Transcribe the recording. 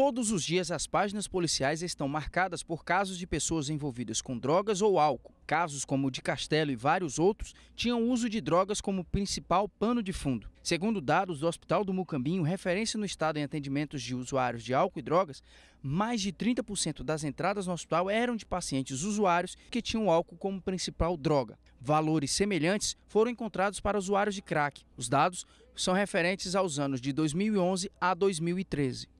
Todos os dias as páginas policiais estão marcadas por casos de pessoas envolvidas com drogas ou álcool. Casos como o de Castelo e vários outros tinham uso de drogas como principal pano de fundo. Segundo dados do Hospital do Mucambinho, referência no estado em atendimentos de usuários de álcool e drogas, mais de 30% das entradas no hospital eram de pacientes usuários que tinham álcool como principal droga. Valores semelhantes foram encontrados para usuários de crack. Os dados são referentes aos anos de 2011 a 2013.